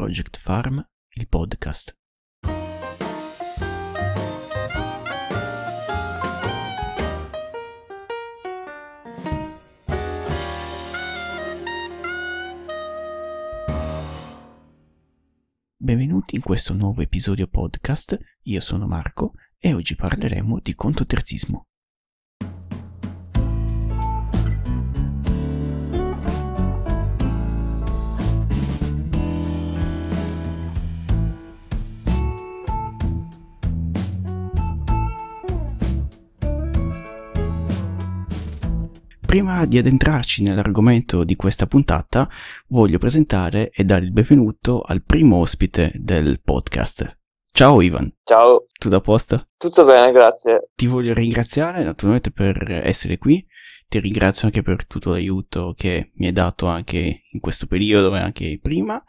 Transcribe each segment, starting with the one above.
Project Farm, il podcast. Benvenuti in questo nuovo episodio podcast, io sono Marco e oggi parleremo di contoterzismo. Prima di addentrarci nell'argomento di questa puntata, voglio presentare e dare il benvenuto al primo ospite del podcast. Ciao Ivan. Ciao. Tutto a posto? Tutto bene, grazie. Ti voglio ringraziare naturalmente per essere qui. Ti ringrazio anche per tutto l'aiuto che mi hai dato anche in questo periodo e anche prima.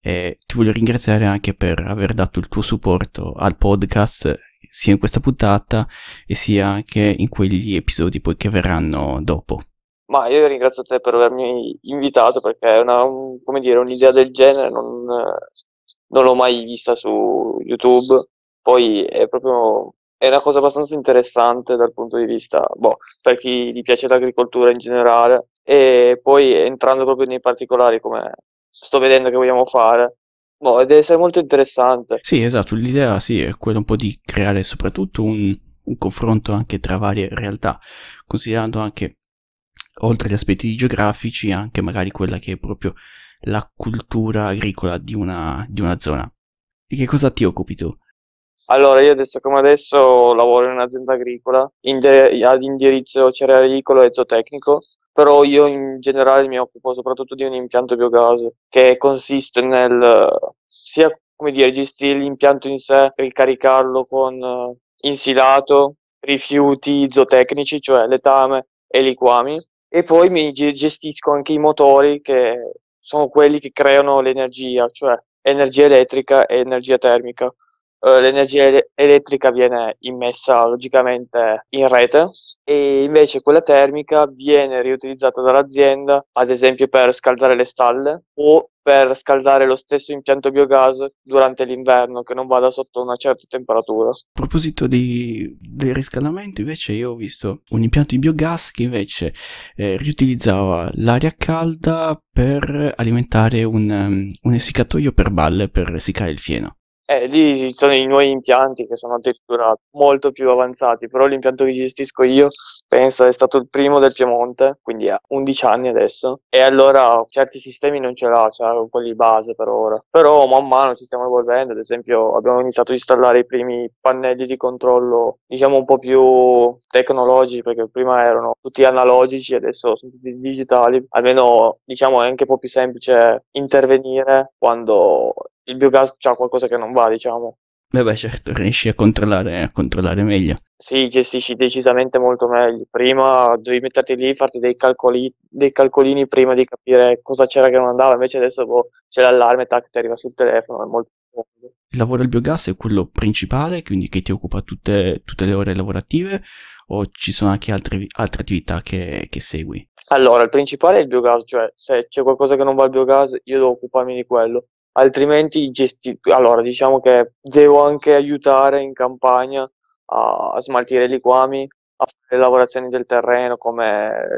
E ti voglio ringraziare anche per aver dato il tuo supporto al podcast sia in questa puntata e sia anche in quegli episodi poi che verranno dopo. Ma io ringrazio te per avermi invitato perché è una, un, dire, un'idea del genere non, non, l'ho mai vista su YouTube, poi è proprio è una cosa abbastanza interessante dal punto di vista, boh, per chi gli piace l'agricoltura in generale e poi entrando proprio nei particolari come sto vedendo che vogliamo fare, Boh, deve essere molto interessante. Sì, esatto, l'idea sì, è quella un po' di creare soprattutto un, un confronto anche tra varie realtà, considerando anche, oltre agli aspetti geografici, anche magari quella che è proprio la cultura agricola di una, di una zona. Di che cosa ti occupi tu? Allora, io adesso come adesso lavoro in un'azienda agricola ad indirizzo cerealicolo e zootecnico però io in generale mi occupo soprattutto di un impianto biogas che consiste nel sia come dire, gestire l'impianto in sé, ricaricarlo con eh, insilato, rifiuti zootecnici, cioè letame e liquami, e poi mi gestisco anche i motori che sono quelli che creano l'energia, cioè energia elettrica e energia termica. Eh, l'energia elettrica viene immessa logicamente in rete e invece quella termica viene riutilizzata dall'azienda ad esempio per scaldare le stalle o per scaldare lo stesso impianto biogas durante l'inverno che non vada sotto una certa temperatura. A proposito di, del riscaldamento invece io ho visto un impianto di biogas che invece eh, riutilizzava l'aria calda per alimentare un, mm, un essiccatoio per balle per essiccare il fieno. Eh, lì ci sono i nuovi impianti che sono addirittura molto più avanzati, però l'impianto che gestisco io, penso, è stato il primo del Piemonte, quindi ha 11 anni adesso, e allora certi sistemi non ce l'ha, cioè quelli base per ora. Però man mano ci stiamo evolvendo, ad esempio abbiamo iniziato a installare i primi pannelli di controllo, diciamo un po' più tecnologici, perché prima erano tutti analogici, adesso sono tutti digitali, almeno diciamo è anche un po' più semplice intervenire quando il biogas ha qualcosa che non va, diciamo. Beh, beh, certo, riesci a controllare, a controllare meglio. Sì, gestisci decisamente molto meglio. Prima devi metterti lì, farti dei, calcoli, dei calcolini prima di capire cosa c'era che non andava, invece adesso boh, c'è l'allarme, tac, ti arriva sul telefono, è molto comodo. Il lavoro al biogas è quello principale, quindi che ti occupa tutte, tutte le ore lavorative, o ci sono anche altre, altre attività che, che segui? Allora, il principale è il biogas, cioè se c'è qualcosa che non va al biogas, io devo occuparmi di quello altrimenti gesti- allora diciamo che devo anche aiutare in campagna a, smaltire i liquami, a fare le lavorazioni del terreno come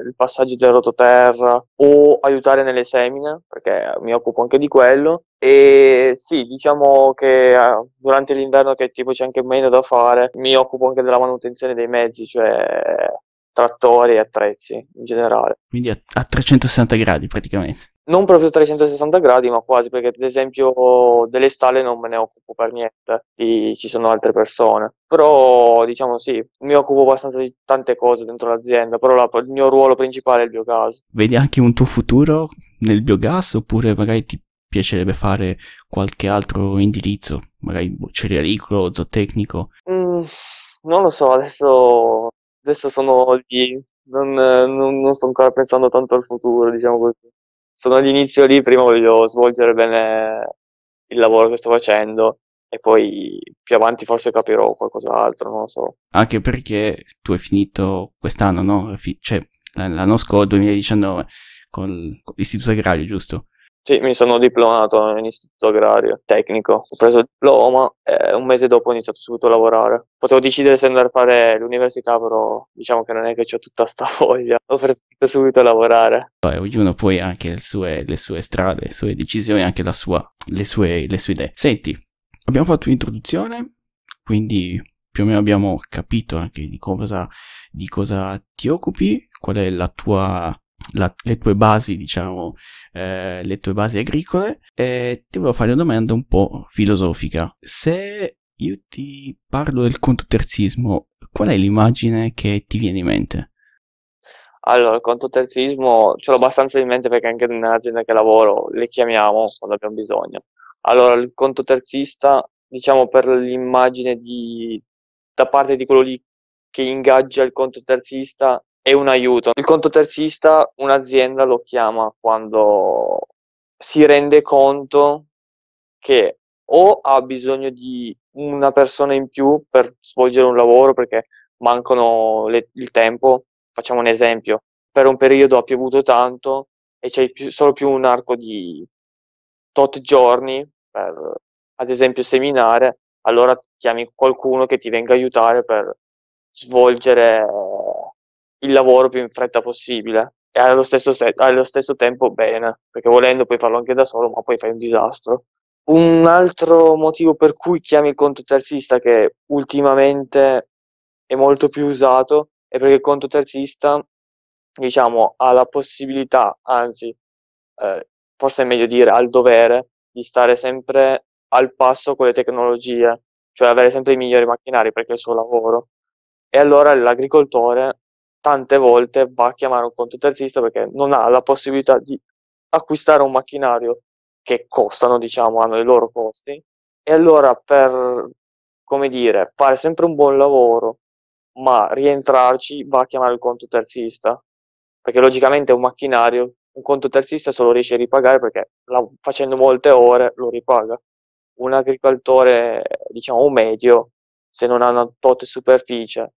il passaggio del rototerra o aiutare nelle semine perché mi occupo anche di quello e sì diciamo che eh, durante l'inverno che tipo c'è anche meno da fare mi occupo anche della manutenzione dei mezzi cioè trattori e attrezzi in generale quindi a, a 360 gradi praticamente non proprio 360 gradi, ma quasi, perché ad esempio delle stalle non me ne occupo per niente, lì ci sono altre persone. Però diciamo sì, mi occupo abbastanza di tante cose dentro l'azienda, però la, il mio ruolo principale è il biogas. Vedi anche un tuo futuro nel biogas oppure magari ti piacerebbe fare qualche altro indirizzo, magari boh, cerealicolo, zootecnico? Mm, non lo so, adesso, adesso sono lì, non, non, non sto ancora pensando tanto al futuro, diciamo così sono all'inizio lì, prima voglio svolgere bene il lavoro che sto facendo e poi più avanti forse capirò qualcos'altro, non lo so. Anche perché tu hai finito quest'anno, no? Fi- cioè l'anno scorso, 2019, con l'istituto agrario, giusto? Sì, mi sono diplomato in istituto agrario tecnico. Ho preso il diploma e un mese dopo ho iniziato subito a lavorare. Potevo decidere se andare a fare l'università, però diciamo che non è che ho tutta sta voglia. Ho preso subito a lavorare. Beh, ognuno poi ha anche le sue, le sue, strade, le sue decisioni, anche la sua, le, sue, le sue idee. Senti, abbiamo fatto un'introduzione, quindi più o meno abbiamo capito anche di cosa, di cosa ti occupi, qual è la tua la, le tue basi, diciamo, eh, le tue basi agricole e ti volevo fare una domanda un po' filosofica. Se io ti parlo del contoterzismo, qual è l'immagine che ti viene in mente? Allora, il contoterzismo ce l'ho abbastanza in mente perché anche nell'azienda che lavoro le chiamiamo quando abbiamo bisogno. Allora, il contoterzista, diciamo per l'immagine di, da parte di quello lì che ingaggia il contoterzista è un aiuto. Il conto terzista un'azienda lo chiama quando si rende conto che o ha bisogno di una persona in più per svolgere un lavoro perché mancano le, il tempo. Facciamo un esempio, per un periodo ha piovuto tanto e c'è più, solo più un arco di tot giorni per ad esempio seminare, allora chiami qualcuno che ti venga a aiutare per svolgere il lavoro più in fretta possibile e allo stesso, se- allo stesso tempo bene, perché volendo puoi farlo anche da solo, ma poi fai un disastro. Un altro motivo per cui chiami il conto terzista che ultimamente è molto più usato è perché il conto terzista, diciamo, ha la possibilità, anzi, eh, forse è meglio dire, ha il dovere di stare sempre al passo con le tecnologie, cioè avere sempre i migliori macchinari perché è il suo lavoro. E allora l'agricoltore tante volte va a chiamare un conto terzista perché non ha la possibilità di acquistare un macchinario che costano, diciamo, hanno i loro costi e allora per, come dire, fare sempre un buon lavoro ma rientrarci va a chiamare il conto terzista perché logicamente un macchinario un conto terzista se lo riesce a ripagare perché la, facendo molte ore lo ripaga un agricoltore diciamo medio se non ha una tot superficie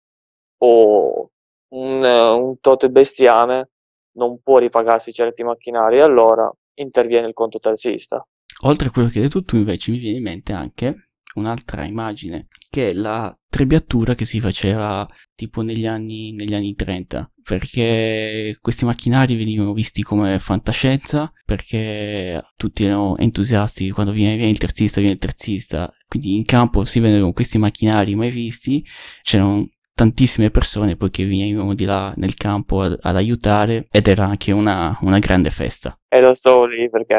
o un, eh, un tot bestiame non può ripagarsi certi macchinari e allora interviene il conto terzista. Oltre a quello che hai detto tu invece mi viene in mente anche un'altra immagine che è la trebbiatura che si faceva tipo negli anni, negli anni 30 perché questi macchinari venivano visti come fantascienza perché tutti erano entusiasti quando viene, viene il terzista viene il terzista quindi in campo si vedevano questi macchinari mai visti c'erano tantissime persone poiché venivano di là nel campo ad, ad aiutare ed era anche una, una grande festa. E lo so lì perché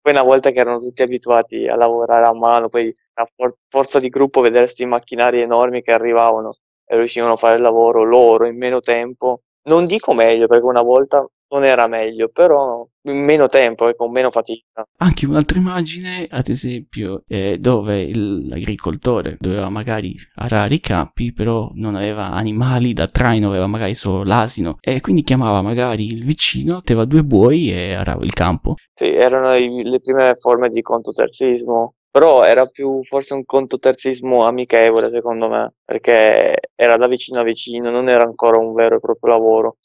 poi una volta che erano tutti abituati a lavorare a mano, poi a for- forza di gruppo vedere questi macchinari enormi che arrivavano e riuscivano a fare il lavoro loro in meno tempo. Non dico meglio perché una volta non era meglio, però meno tempo e con meno fatica. Anche un'altra immagine, ad esempio, eh, dove l'agricoltore doveva magari arare i campi, però non aveva animali da traino, aveva magari solo l'asino e quindi chiamava magari il vicino, metteva due buoi e arava il campo. Sì, erano i, le prime forme di contoterzismo. Però era più forse un contoterzismo amichevole, secondo me, perché era da vicino a vicino, non era ancora un vero e proprio lavoro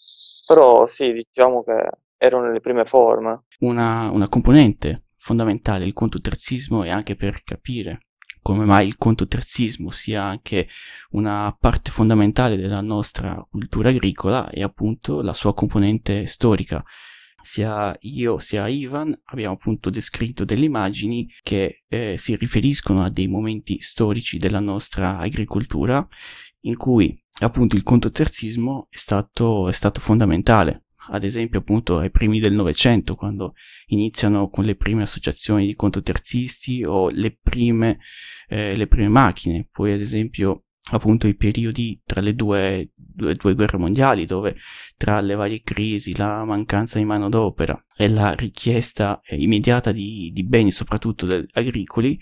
però sì, diciamo che erano le prime forme. Una, una componente fondamentale del contoterzismo è anche per capire come mai il contoterzismo sia anche una parte fondamentale della nostra cultura agricola e appunto la sua componente storica. Sia io sia Ivan abbiamo appunto descritto delle immagini che eh, si riferiscono a dei momenti storici della nostra agricoltura in cui appunto il controterzismo è stato, è stato fondamentale. Ad esempio appunto ai primi del Novecento, quando iniziano con le prime associazioni di controterzisti o le prime, eh, le prime macchine, poi ad esempio appunto i periodi tra le due, due, due, guerre mondiali, dove tra le varie crisi, la mancanza di manodopera e la richiesta eh, immediata di, di beni, soprattutto del, agricoli,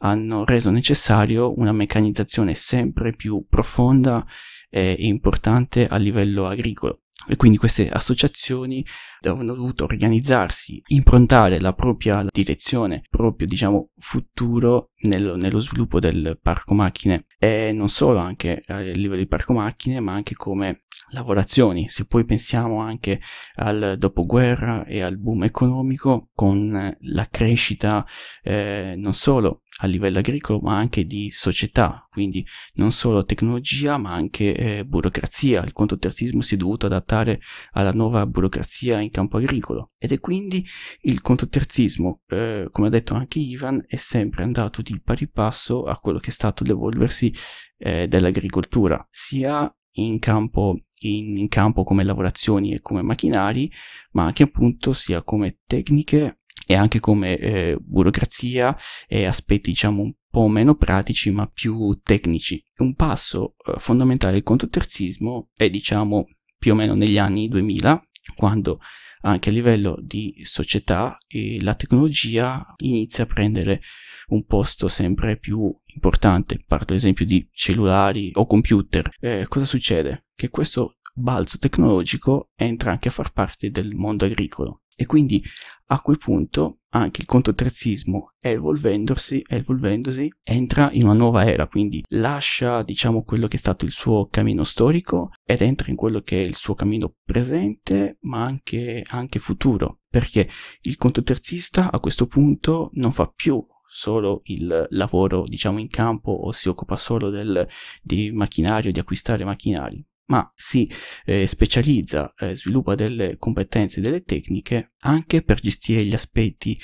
hanno reso necessario una meccanizzazione sempre più profonda eh, e importante a livello agricolo. E quindi queste associazioni hanno dovuto organizzarsi, improntare la propria direzione, proprio diciamo, futuro nello, nello, sviluppo del parco macchine e non solo anche eh, a livello di parco macchine ma anche come lavorazioni. Se poi pensiamo anche al dopoguerra e al boom economico con eh, la crescita eh, non solo a livello agricolo ma anche di società, quindi non solo tecnologia ma anche eh, burocrazia. Il conto terzismo si è dovuto adattare alla nuova burocrazia in campo agricolo ed è quindi il contoterzismo, eh, come ha detto anche Ivan, è sempre andato di pari passo a quello che è stato l'evolversi eh, dell'agricoltura, sia in campo, in, in campo come lavorazioni e come macchinari, ma anche appunto sia come tecniche e anche come eh, burocrazia e aspetti diciamo un po' meno pratici ma più tecnici. Un passo eh, fondamentale contro il terzismo è diciamo più o meno negli anni 2000 quando anche a livello di società la tecnologia inizia a prendere un posto sempre più importante. Parlo ad esempio di cellulari o computer. Eh, cosa succede? Che questo balzo tecnologico entra anche a far parte del mondo agricolo. E quindi a quel punto anche il contoterzismo evolvendosi, evolvendosi entra in una nuova era, quindi lascia diciamo quello che è stato il suo cammino storico ed entra in quello che è il suo cammino presente ma anche, anche futuro, perché il contoterzista a questo punto non fa più solo il lavoro diciamo in campo o si occupa solo del, di macchinario, di acquistare macchinari, ma si eh, specializza, eh, sviluppa delle competenze, e delle tecniche anche per gestire gli aspetti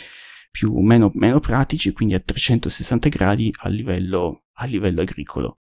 più meno, meno pratici, quindi a 360 gradi a livello, a livello agricolo.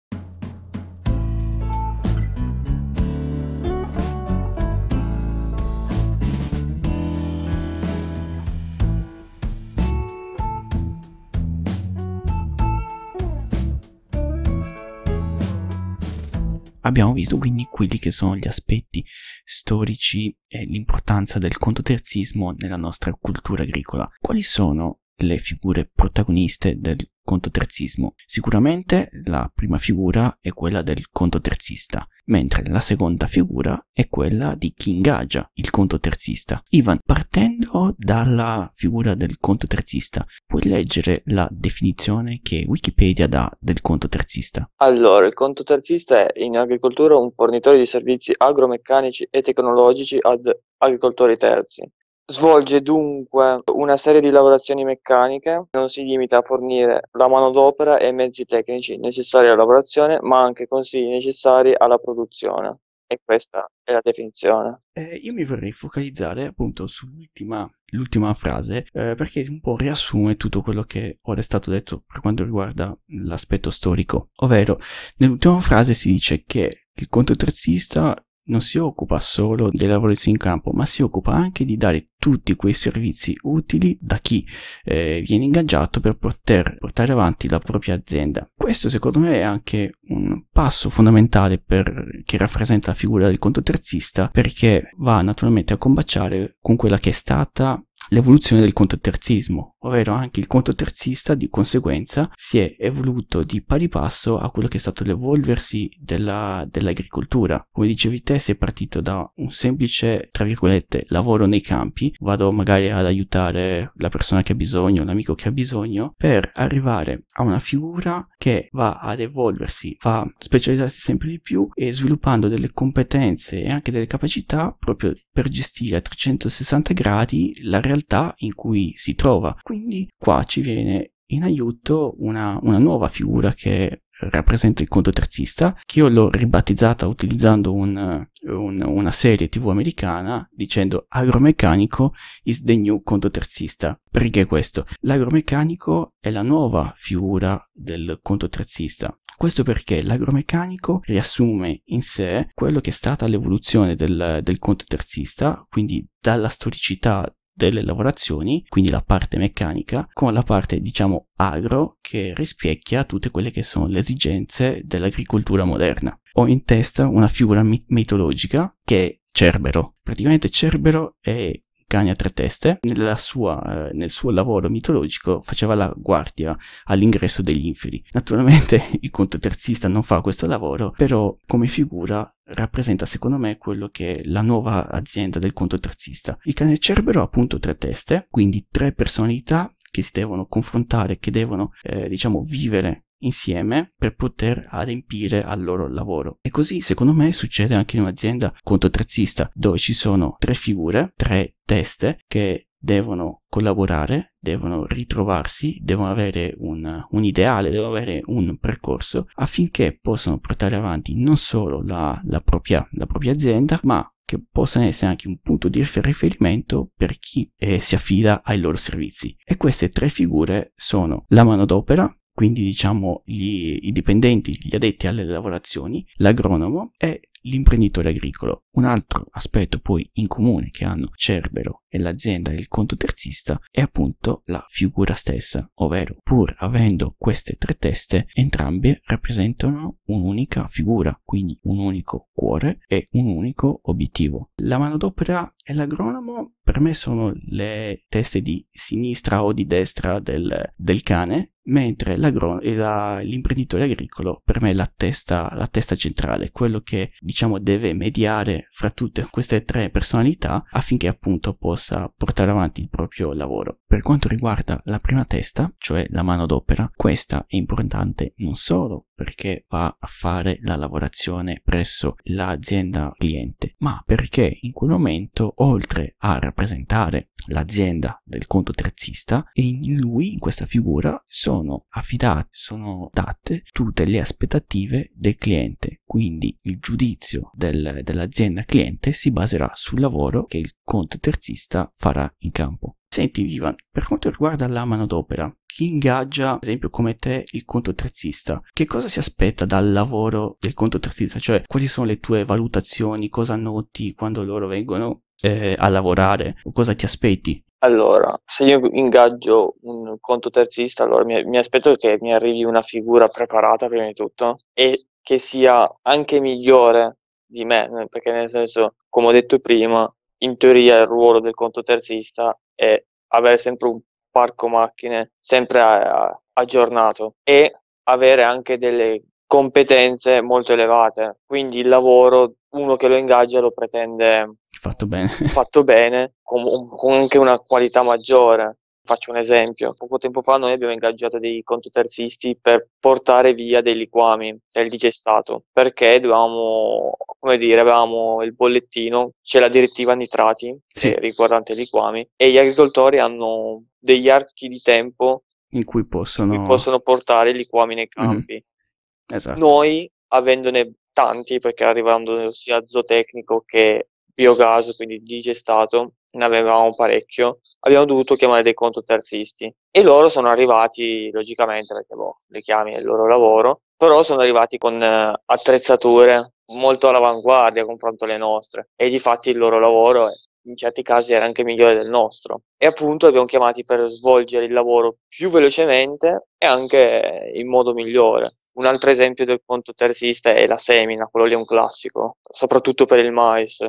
Abbiamo visto quindi quelli che sono gli aspetti storici e l'importanza del contoterzismo nella nostra cultura agricola. Quali sono le figure protagoniste del conto terzismo. Sicuramente la prima figura è quella del conto terzista, mentre la seconda figura è quella di chi ingaggia il conto terzista. Ivan, partendo dalla figura del conto terzista, puoi leggere la definizione che Wikipedia dà del conto terzista? Allora, il conto terzista è in agricoltura un fornitore di servizi agromeccanici e tecnologici ad agricoltori terzi Svolge dunque una serie di lavorazioni meccaniche, non si limita a fornire la manodopera e i mezzi tecnici necessari alla lavorazione, ma anche consigli necessari alla produzione. E questa è la definizione. Eh, io mi vorrei focalizzare appunto sull'ultima l'ultima frase eh, perché un po' riassume tutto quello che ora è stato detto per quanto riguarda l'aspetto storico, ovvero nell'ultima frase si dice che il controterzista non si occupa solo dei lavorazioni in campo, ma si occupa anche di dare tutti quei servizi utili da chi eh, viene ingaggiato per poter portare avanti la propria azienda. Questo secondo me è anche un passo fondamentale per chi rappresenta la figura del conto terzista perché va naturalmente a combaciare con quella che è stata l'evoluzione del conto terzismo, ovvero anche il conto terzista di conseguenza si è evoluto di pari passo a quello che è stato l'evolversi della, dell'agricoltura. Come dicevi te, si è partito da un semplice, tra virgolette, lavoro nei campi, vado magari ad aiutare la persona che ha bisogno, un amico che ha bisogno, per arrivare a una figura che va ad evolversi, va a specializzarsi sempre di più e sviluppando delle competenze e anche delle capacità proprio per gestire a 360 gradi la realtà in cui si trova quindi qua ci viene in aiuto una, una nuova figura che rappresenta il conto terzista, che io l'ho ribattizzata utilizzando un, un, una serie tv americana dicendo agromeccanico is the new conto terzista. Perché questo? L'agromeccanico è la nuova figura del conto terzista. Questo perché l'agromeccanico riassume in sé quello che è stata l'evoluzione del, del conto terzista, quindi dalla storicità delle lavorazioni, quindi la parte meccanica, con la parte diciamo agro che rispecchia tutte quelle che sono le esigenze dell'agricoltura moderna. Ho in testa una figura mitologica che è Cerbero. Praticamente Cerbero è Cani a tre teste, sua, eh, nel suo lavoro mitologico faceva la guardia all'ingresso degli inferi. Naturalmente il conto terzista non fa questo lavoro, però come figura rappresenta secondo me quello che è la nuova azienda del conto terzista. Il cane Cerbero ha appunto tre teste, quindi tre personalità che si devono confrontare, che devono eh, diciamo vivere insieme per poter adempiere al loro lavoro. E così secondo me succede anche in un'azienda contotrazzista dove ci sono tre figure, tre teste che devono collaborare, devono ritrovarsi, devono avere un, un, ideale, devono avere un percorso affinché possano portare avanti non solo la, la, propria, la propria azienda, ma che possano essere anche un punto di riferimento per chi eh, si affida ai loro servizi. E queste tre figure sono la manodopera, quindi diciamo gli, i dipendenti, gli addetti alle lavorazioni, l'agronomo e l'imprenditore agricolo. Un altro aspetto poi in comune che hanno Cerbero e l'azienda e il conto terzista è appunto la figura stessa, ovvero pur avendo queste tre teste, entrambe rappresentano un'unica figura, quindi un unico cuore e un unico obiettivo. La manodopera e l'agronomo per me sono le teste di sinistra o di destra del, del cane mentre eh, l'imprenditore agricolo per me è la testa, la testa centrale, quello che diciamo deve mediare fra tutte queste tre personalità affinché appunto possa portare avanti il proprio lavoro. Per quanto riguarda la prima testa, cioè la mano d'opera, questa è importante non solo perché va a fare la lavorazione presso l'azienda cliente, ma perché in quel momento, oltre a rappresentare l'azienda del conto terzista, in lui, in questa figura, sono affidate, sono date tutte le aspettative del cliente. Quindi il giudizio del, dell'azienda cliente si baserà sul lavoro che il conto terzista farà in campo. Senti Ivan, per quanto riguarda la manodopera, chi ingaggia, ad esempio come te, il conto terzista, che cosa si aspetta dal lavoro del conto terzista? Cioè, quali sono le tue valutazioni, cosa noti quando loro vengono eh, a lavorare o cosa ti aspetti? Allora, se io ingaggio un conto terzista, allora mi, mi aspetto che mi arrivi una figura preparata prima di tutto e che sia anche migliore di me, perché nel senso, come ho detto prima, in teoria il ruolo del conto terzista è avere sempre un parco macchine sempre a, a, aggiornato e avere anche delle competenze molto elevate. Quindi il lavoro, uno che lo ingaggia lo pretende fatto bene, fatto bene con, con anche una qualità maggiore. Faccio un esempio, poco tempo fa noi abbiamo ingaggiato dei contoterzisti per portare via dei liquami del digestato, perché dovevamo, come dire, avevamo il bollettino, c'è la direttiva nitrati sì. Eh, riguardante i liquami e gli agricoltori hanno degli archi di tempo in cui possono, cui possono portare i liquami nei mhm. campi. Mm-hmm. Esatto. Noi, avendone tanti, perché arrivando sia zootecnico che biogas, quindi digestato, ne avevamo parecchio, abbiamo dovuto chiamare dei contoterzisti e loro sono arrivati, logicamente, perché boh, le chiami è il loro lavoro, però sono arrivati con eh, attrezzature molto all'avanguardia confronto alle nostre e di fatti il loro lavoro è, in certi casi era anche migliore del nostro e appunto abbiamo chiamati per svolgere il lavoro più velocemente e anche in modo migliore un altro esempio del conto terzista è la semina, quello lì è un classico, soprattutto per il mais,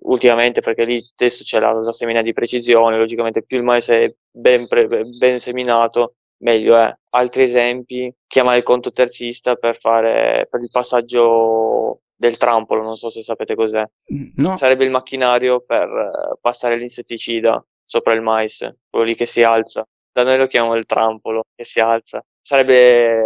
ultimamente perché lì adesso c'è la, la semina di precisione, logicamente più il mais è ben, pre, ben seminato, meglio è. Altri esempi, chiamare il conto terzista per fare per il passaggio del trampolo, non so se sapete cos'è. No. Sarebbe il macchinario per eh, passare l'insetticida sopra il mais, quello lì che si alza. Da noi lo chiamiamo il trampolo che si alza. Sarebbe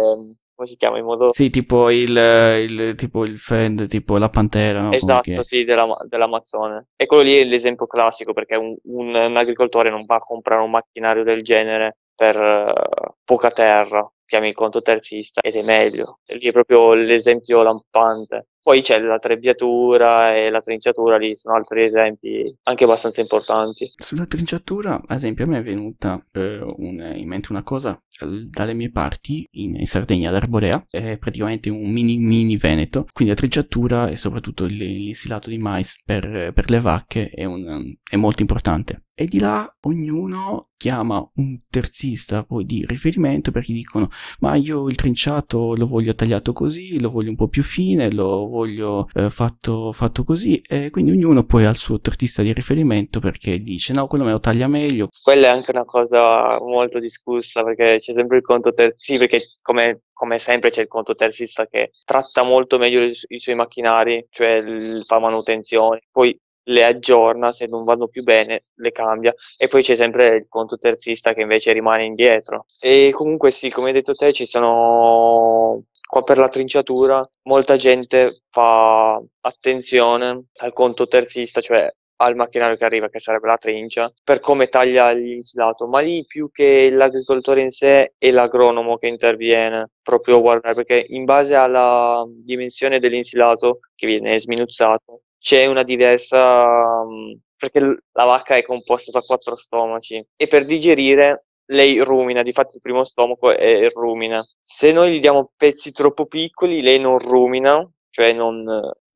come si chiama in modo... Sì, tipo il, il, tipo il Fend, tipo la Pantera, no? Esatto, sì, della, dell'Amazzone. E quello lì è l'esempio classico, perché un, un, un, agricoltore non va a comprare un macchinario del genere per uh, poca terra, chiami il conto terzista ed è meglio. E lì è proprio l'esempio lampante. Poi c'è la trebbiatura e la trinciatura, lì sono altri esempi anche abbastanza importanti. Sulla trinciatura, ad esempio, a me è venuta eh, un, in mente una cosa eh, dalle mie parti, in, in Sardegna, l'Arborea, è praticamente un mini mini Veneto, quindi la trinciatura e soprattutto il, l'insilato di mais per, per le vacche è, un, è molto importante. E di là ognuno chiama un terzista poi di riferimento perché dicono ma io il trinciato lo voglio tagliato così, lo voglio un po' più fine, lo voglio voglio eh, fatto, fatto, così e quindi ognuno poi ha il suo artista di riferimento perché dice no quello me lo taglia meglio quella è anche una cosa molto discussa perché c'è sempre il conto terzi perché come, come, sempre c'è il conto terzista che tratta molto meglio i, su- i suoi macchinari cioè il, fa manutenzione poi le aggiorna, se non vanno più bene le cambia e poi c'è sempre il conto terzista che invece rimane indietro. E comunque sì, come hai detto te, ci sono qua per la trinciatura molta gente fa attenzione al conto terzista, cioè al macchinario che arriva, che sarebbe la trincia, per come taglia l'insilato, ma lì più che l'agricoltore in sé è l'agronomo che interviene proprio a guardare, perché in base alla dimensione dell'insilato che viene sminuzzato, c'è una diversa perché la vacca è composta da quattro stomaci e per digerire lei rumina, di fatto il primo stomaco è rumina. Se noi gli diamo pezzi troppo piccoli, lei non rumina, cioè non...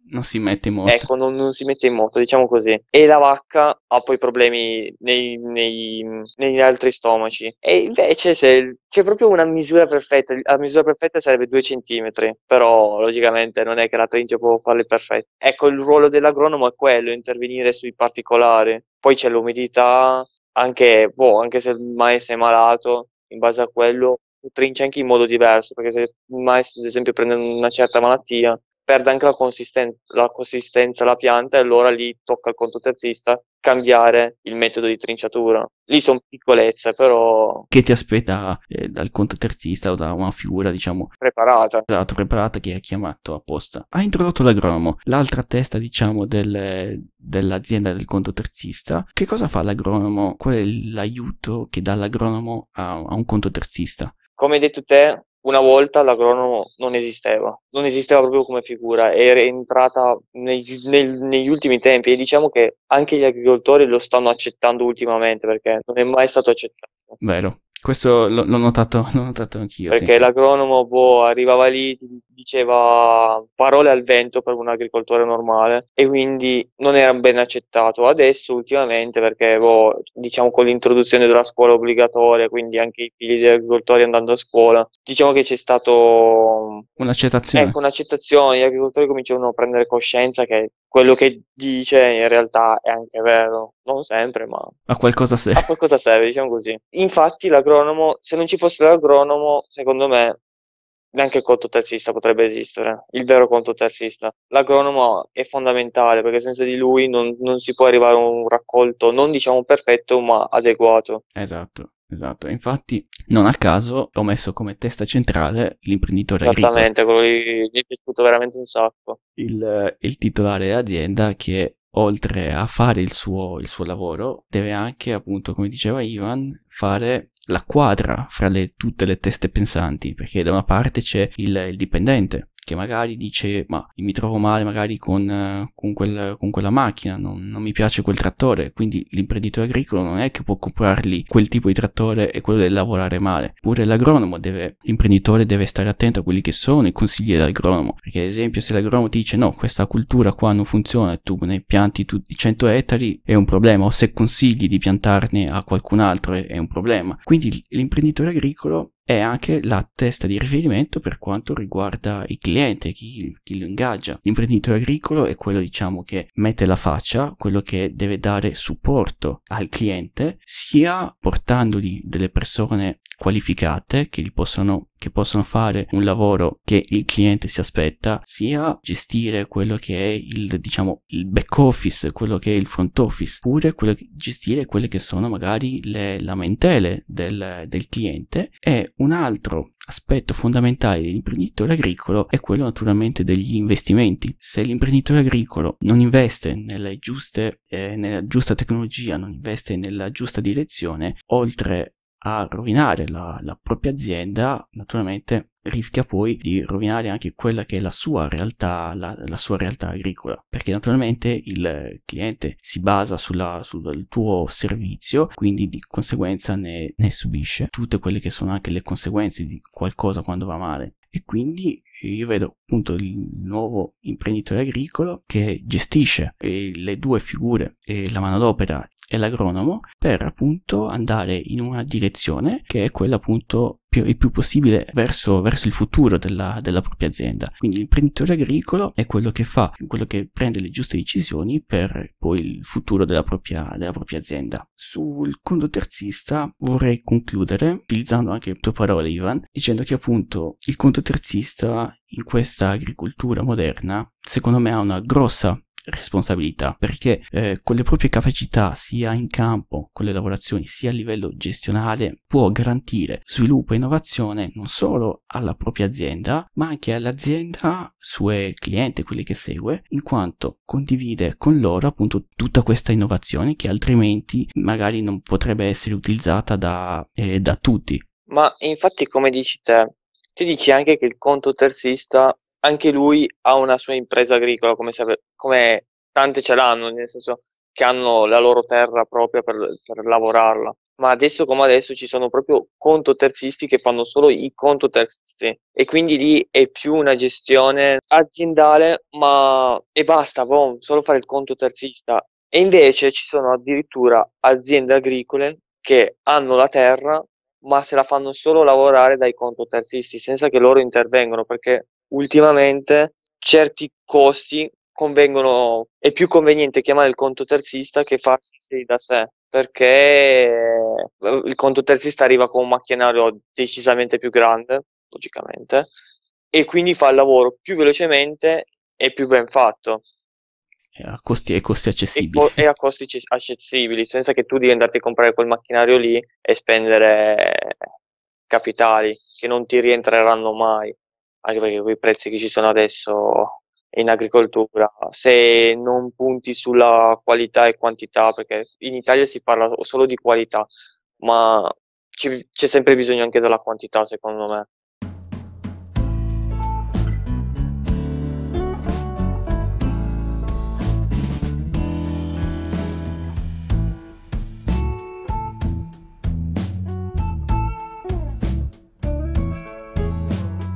Non si mette in moto. Ecco, non, non si mette in moto, diciamo così. E la vacca ha poi problemi nei, nei, negli altri stomaci. E invece se, c'è proprio una misura perfetta. La misura perfetta sarebbe 2 cm, però logicamente non è che la trincia può farle perfette. Ecco, il ruolo dell'agronomo è quello, intervenire sui particolari. Poi c'è l'umidità, anche, boh, anche se mai sei malato, in base a quello nutrirci anche in modo diverso, perché se mai, ad esempio, prende una certa malattia, perde anche la, consisten- la consistenza la pianta e allora lì tocca al contoterzista cambiare il metodo di trinciatura. Lì sono piccolezze, però... Che ti aspetta eh, dal contoterzista o da una figura, diciamo... Preparata. Esatto, preparata che ha chiamato apposta. Ha introdotto l'agronomo, l'altra testa, diciamo, del, dell'azienda del contoterzista. Che cosa fa l'agronomo? Qual è l'aiuto che dà l'agronomo a, a un contoterzista? Come hai detto te, una volta l'agronomo non esisteva, non esisteva proprio come figura, era entrata negli, nel, negli, ultimi tempi e diciamo che anche gli agricoltori lo stanno accettando ultimamente perché non è mai stato accettato. Vero. Questo l- l'ho, notato, l'ho notato anch'io. Perché sì. l'agronomo boh, arrivava lì, ti diceva parole al vento per un agricoltore normale e quindi non era ben accettato. Adesso, ultimamente, perché boh, diciamo con l'introduzione della scuola obbligatoria, quindi anche i figli degli agricoltori andando a scuola, diciamo che c'è stato un'accettazione. Ecco, un'accettazione. Gli agricoltori cominciano a prendere coscienza che quello che dice in realtà è anche vero non sempre, ma... A qualcosa serve. A qualcosa serve, diciamo così. Infatti l'agronomo, se non ci fosse l'agronomo, secondo me neanche il conto terzista potrebbe esistere, il vero conto terzista. L'agronomo è fondamentale perché senza di lui non, non si può arrivare a un raccolto, non diciamo perfetto, ma adeguato. Esatto. Esatto, infatti non a caso ho messo come testa centrale l'imprenditore agricolo. Esattamente, quello lì mi è piaciuto veramente un sacco. Il, il titolare dell'azienda che oltre a fare il suo, il suo lavoro, deve anche, appunto, come diceva Ivan, fare la quadra fra le, tutte le teste pensanti, perché da una parte c'è il, il dipendente che magari dice ma mi trovo male magari con, eh, con, quel, con quella macchina, non, non, mi piace quel trattore, quindi l'imprenditore agricolo non è che può comprargli quel tipo di trattore e quello del lavorare male, pure l'agronomo deve, l'imprenditore deve stare attento a quelli che sono i consigli dell'agronomo, perché ad esempio se l'agronomo ti dice no questa cultura qua non funziona, tu ne pianti tu 100 ettari è un problema, o se consigli di piantarne a qualcun altro è, è un problema, quindi l'imprenditore agricolo è anche la testa di riferimento per quanto riguarda il cliente, chi, chi lo ingaggia. L'imprenditore agricolo è quello diciamo che mette la faccia, quello che deve dare supporto al cliente, sia portandogli delle persone qualificate che gli possano che possono fare un lavoro che il cliente si aspetta, sia gestire quello che è il, diciamo, il back office, quello che è il front office, oppure quello che, gestire quelle che sono magari le lamentele del, del cliente. E un altro aspetto fondamentale dell'imprenditore agricolo è quello naturalmente degli investimenti. Se l'imprenditore agricolo non investe nelle giuste, eh, nella giusta tecnologia, non investe nella giusta direzione, oltre a rovinare la, la propria azienda, naturalmente rischia poi di rovinare anche quella che è la sua realtà, la, la sua realtà agricola, perché naturalmente il cliente si basa sulla, sul tuo servizio, quindi di conseguenza ne, ne subisce tutte quelle che sono anche le conseguenze di qualcosa quando va male. E quindi io vedo appunto il nuovo imprenditore agricolo che gestisce eh, le due figure, la manodopera e l'agronomo per appunto andare in una direzione che è quella appunto più, il più possibile verso, verso il futuro della, della, propria azienda. Quindi l'imprenditore agricolo è quello che fa, quello che prende le giuste decisioni per poi il futuro della propria, della propria azienda. Sul conto terzista vorrei concludere utilizzando anche le tue parole Ivan, dicendo che appunto il conto terzista in questa agricoltura moderna secondo me ha una grossa responsabilità perché eh, con le proprie capacità sia in campo con le lavorazioni sia a livello gestionale può garantire sviluppo e innovazione non solo alla propria azienda ma anche all'azienda sue clienti quelli che segue in quanto condivide con loro appunto tutta questa innovazione che altrimenti magari non potrebbe essere utilizzata da, eh, da tutti ma infatti come dici te ti dici anche che il conto terzista anche lui ha una sua impresa agricola, come, sape- come tante ce l'hanno, nel senso che hanno la loro terra propria per, per lavorarla. Ma adesso come adesso ci sono proprio conto terzisti che fanno solo i conto terzisti e quindi lì è più una gestione aziendale, ma e basta, boom, solo fare il conto terzista. E invece ci sono addirittura aziende agricole che hanno la terra, ma se la fanno solo lavorare dai conto terzisti senza che loro intervengano perché ultimamente certi costi convengono, è più conveniente chiamare il conto terzista che farsi da sé, perché eh, il conto terzista arriva con un macchinario decisamente più grande, logicamente, e quindi fa il lavoro più velocemente e più ben fatto. E a costi, costi accessibili. E, e, a costi accessibili, senza che tu devi andarti a comprare quel macchinario lì e spendere capitali che non ti rientreranno mai anche perché quei prezzi che ci sono adesso in agricoltura, se non punti sulla qualità e quantità, perché in Italia si parla solo di qualità, ma c'è sempre bisogno anche della quantità, secondo me.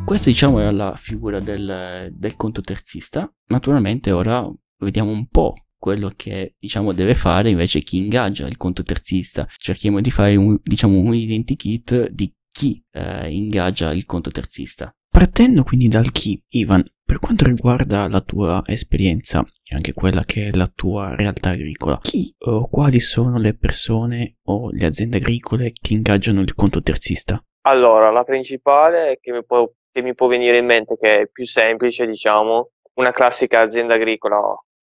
Questa diciamo era la figura del, del conto terzista, naturalmente ora vediamo un po' quello che diciamo deve fare invece chi ingaggia il conto terzista. Cerchiamo di fare un, diciamo, un identikit di chi eh, ingaggia il conto terzista. Partendo quindi dal chi, Ivan, per quanto riguarda la tua esperienza e anche quella che è la tua realtà agricola, chi o quali sono le persone o le aziende agricole che ingaggiano il conto terzista? Allora, la principale che mi può che mi può venire in mente, che è più semplice, diciamo, una classica azienda agricola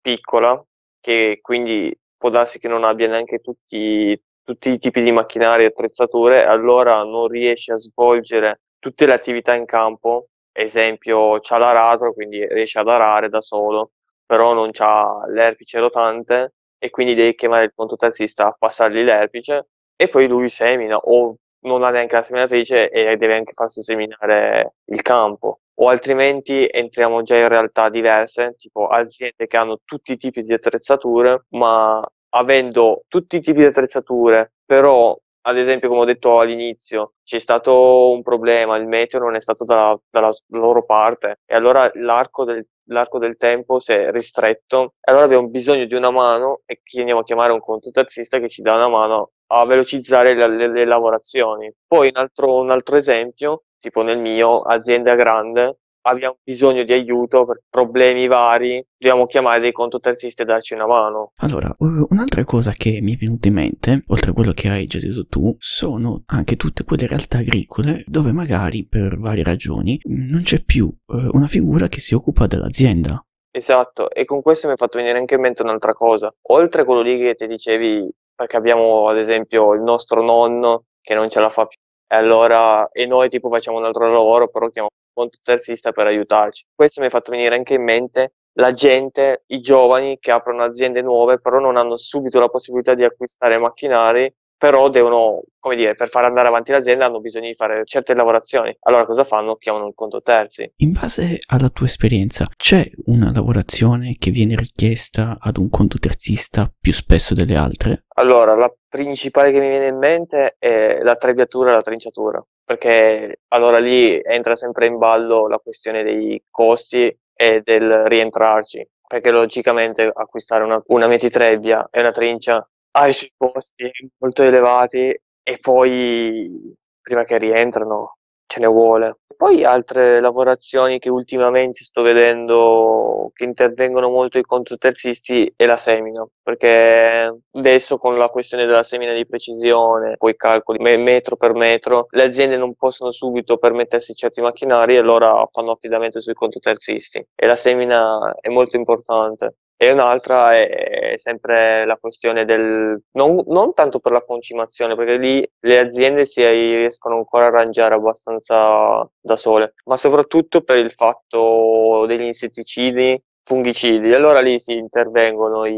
piccola, che quindi può darsi che non abbia neanche tutti, tutti i tipi di macchinari e attrezzature, allora non riesce a svolgere tutte le attività in campo, esempio c'ha l'aratro, quindi riesce ad arare da solo, però non c'ha l'erpice rotante e quindi devi chiamare il conto terzista a passargli l'erpice e poi lui semina o non ha neanche la seminatrice e deve anche farsi seminare il campo. O altrimenti entriamo già in realtà diverse, tipo aziende che hanno tutti i tipi di attrezzature, ma avendo tutti i tipi di attrezzature, però ad esempio, come ho detto all'inizio, c'è stato un problema, il meteo non è stato da, dalla loro parte e allora l'arco del, l'arco del, tempo si è ristretto e allora abbiamo bisogno di una mano e chi andiamo a chiamare un contotazzista che ci dà una mano a velocizzare le, le, le lavorazioni. Poi un altro, un altro esempio, tipo nel mio, azienda grande, abbiamo bisogno di aiuto per problemi vari, dobbiamo chiamare dei contoterzisti e darci una mano. Allora, un'altra cosa che mi è venuta in mente, oltre a quello che hai già detto tu, sono anche tutte quelle realtà agricole dove magari per varie ragioni non c'è più eh, una figura che si occupa dell'azienda. Esatto, e con questo mi è fatto venire anche in mente un'altra cosa. Oltre a quello lì che ti dicevi, perché abbiamo ad esempio il nostro nonno che non ce la fa più, e allora e noi tipo facciamo un altro lavoro, però chiamiamo mondo terzista per aiutarci. Questo mi ha fatto venire anche in mente la gente, i giovani che aprono aziende nuove, però non hanno subito la possibilità di acquistare macchinari, però devono, come dire, per far andare avanti l'azienda hanno bisogno di fare certe lavorazioni. Allora cosa fanno? Chiamano il conto terzi. In base alla tua esperienza, c'è una lavorazione che viene richiesta ad un conto terzista più spesso delle altre? Allora, la principale che mi viene in mente è la trebbiatura e la trinciatura perché allora lì entra sempre in ballo la questione dei costi e del rientrarci, perché logicamente acquistare una, una meritrebbia e una trincia ha i suoi costi molto elevati e poi prima che rientrano ce ne vuole. Poi altre lavorazioni che ultimamente sto vedendo che intervengono molto i controterzisti è la semina, perché adesso con la questione della semina di precisione, poi calcoli metro per metro, le aziende non possono subito permettersi certi macchinari e allora fanno affidamento sui controterzisti e la semina è molto importante. E un'altra è sempre la questione del, non, non, tanto per la concimazione, perché lì le aziende si riescono ancora a arrangiare abbastanza da sole, ma soprattutto per il fatto degli insetticidi fungicidi. Allora lì si intervengono i,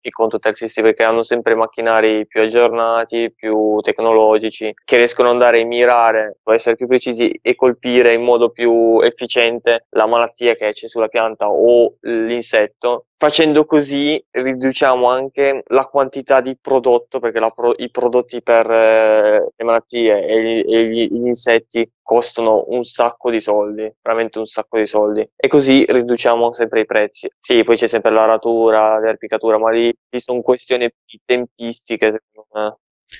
i contoterzisti perché hanno sempre macchinari più aggiornati, più tecnologici, che riescono ad andare a mirare, a essere più precisi e colpire in modo più efficiente la malattia che c'è sulla pianta o l'insetto. Facendo così riduciamo anche la quantità di prodotto, perché pro, i prodotti per eh, le malattie e gli, e gli, gli insetti costano un sacco di soldi, veramente un sacco di soldi. E così riduciamo sempre i prezzi. Sì, poi c'è sempre la ratura, l'erpicatura, ma lì, lì sono questioni di tempistiche, secondo me.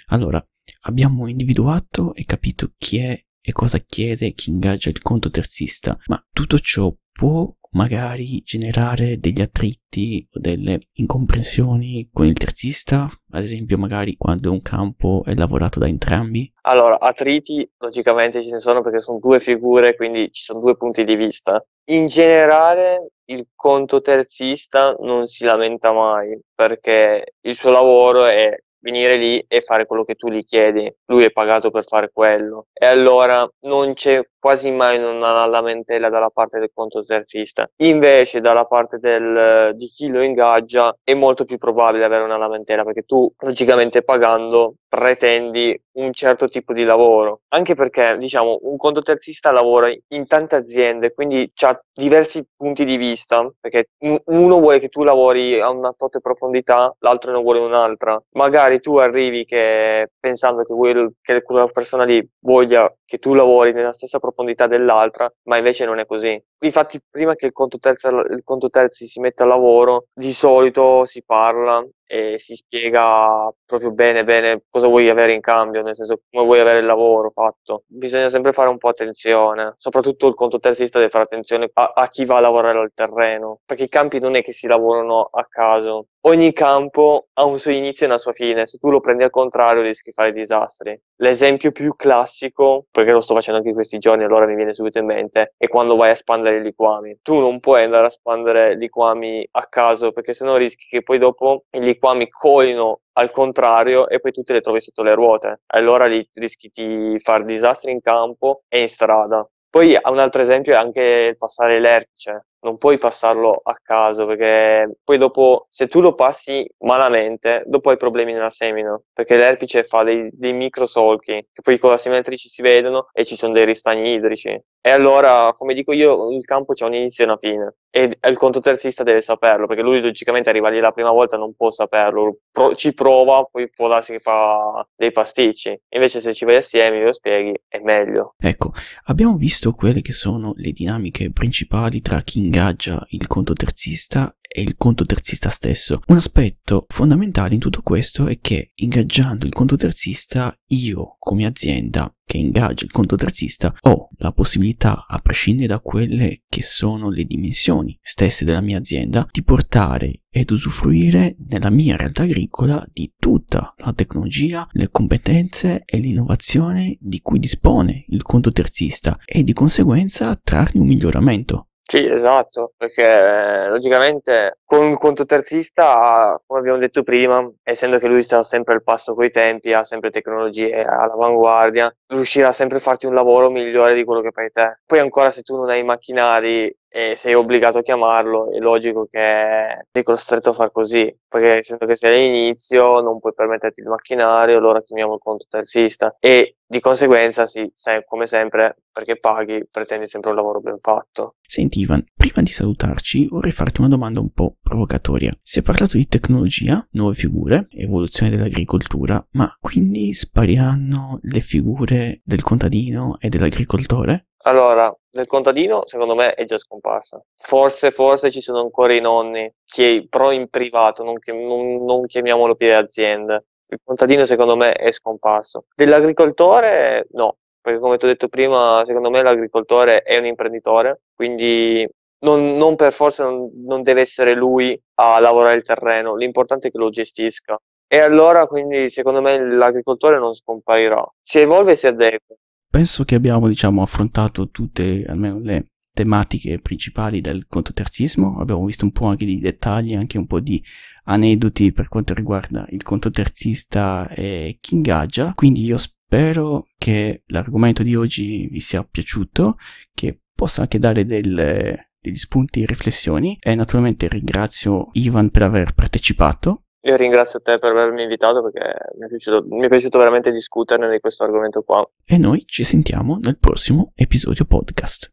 Allora, abbiamo individuato e capito chi è e cosa chiede chi ingaggia il conto terzista, ma tutto ciò può magari generare degli attriti o delle incomprensioni con il terzista, ad esempio magari quando un campo è lavorato da entrambi? Allora, attriti logicamente ce ne sono perché sono due figure, quindi ci sono due punti di vista. In generale il conto terzista non si lamenta mai perché il suo lavoro è venire lì e fare quello che tu gli chiedi, lui è pagato per fare quello. E allora non c'è quasi mai una lamentela dalla parte del controesercista. Invece dalla parte del, di chi lo ingaggia è molto più probabile avere una lamentela perché tu logicamente pagando pretendi un certo tipo di lavoro, anche perché diciamo un controterzista lavora in tante aziende, quindi ha diversi punti di vista, perché uno vuole che tu lavori a una tot profondità, l'altro ne vuole un'altra. Magari magari tu arrivi che, pensando che, quel, che quella persona lì voglia che tu lavori nella stessa profondità dell'altra, ma invece non è così. Infatti, prima che il conto, terza, il conto terzi si metta a lavoro, di solito si parla e si spiega proprio bene, bene cosa vuoi avere in cambio, nel senso come vuoi avere il lavoro fatto. Bisogna sempre fare un po' attenzione, soprattutto il conto terzista deve fare attenzione a, a chi va a lavorare al terreno, perché i campi non è che si lavorano a caso. Ogni campo ha un suo inizio e una sua fine, se tu lo prendi al contrario rischi di fare disastri. L'esempio più classico, perché lo sto facendo anche in questi giorni, allora mi viene subito in mente, è quando vai a espandere spandere i liquami. Tu non puoi andare a spandere liquami a caso perché sennò rischi che poi dopo i liquami colino al contrario e poi tu te le trovi sotto le ruote. Allora lì rischi di fare disastri in campo e in strada. Poi un altro esempio è anche il passare l'erce non puoi passarlo a caso perché poi dopo se tu lo passi malamente dopo hai problemi nella semina perché l'erpice fa dei, dei solchi che poi con la simmetrici si vedono e ci sono dei ristagni idrici e allora come dico io il campo c'è un inizio e una fine e il controterzista deve saperlo perché lui logicamente arriva lì la prima volta non può saperlo Pro- ci prova poi può darsi che fa dei pasticci invece se ci vai assieme lo spieghi è meglio ecco abbiamo visto quelle che sono le dinamiche principali tra King ingaggia il conto terzista e il conto terzista stesso. Un aspetto fondamentale in tutto questo è che ingaggiando il conto terzista io come azienda che ingaggia il conto terzista ho la possibilità, a prescindere da quelle che sono le dimensioni stesse della mia azienda, di portare ed usufruire nella mia realtà agricola di tutta la tecnologia, le competenze e l'innovazione di cui dispone il conto terzista e di conseguenza trarne un miglioramento sì, esatto, perché eh, logicamente con un controterzista, come abbiamo detto prima, essendo che lui sta sempre al passo coi tempi, ha sempre tecnologie all'avanguardia, riuscirà sempre a farti un lavoro migliore di quello che fai te. Poi ancora se tu non hai i macchinari e sei obbligato a chiamarlo, è logico che sei costretto a far così, perché essendo che sei all'inizio non puoi permetterti il macchinario, allora chiamiamo il conto terzista e di conseguenza sì, come sempre, perché paghi, pretendi sempre un lavoro ben fatto. Senti Ivan, prima di salutarci vorrei farti una domanda un po' provocatoria. Si è parlato di tecnologia, nuove figure, evoluzione dell'agricoltura, ma quindi spariranno le figure del contadino e dell'agricoltore? Allora, nel contadino secondo me è già scomparsa. Forse, forse ci sono ancora i nonni, che, però in privato, non, che, non, non chiamiamolo più aziende. Il contadino secondo me è scomparso. Dell'agricoltore no, perché come ti ho detto prima, secondo me l'agricoltore è un imprenditore, quindi non, non per forza non, non deve essere lui a lavorare il terreno, l'importante è che lo gestisca. E allora quindi secondo me l'agricoltore non scomparirà, si evolve e si adegua. Penso che abbiamo diciamo, affrontato tutte almeno le tematiche principali del contoterzismo, abbiamo visto un po' anche di dettagli, anche un po' di aneddoti per quanto riguarda il contoterzista e chi ingaggia, quindi io spero che l'argomento di oggi vi sia piaciuto, che possa anche dare del, degli spunti e riflessioni e naturalmente ringrazio Ivan per aver partecipato. Io ringrazio te per avermi invitato perché mi è piaciuto, mi è piaciuto veramente discuterne di questo argomento qua. E noi ci sentiamo nel prossimo episodio podcast.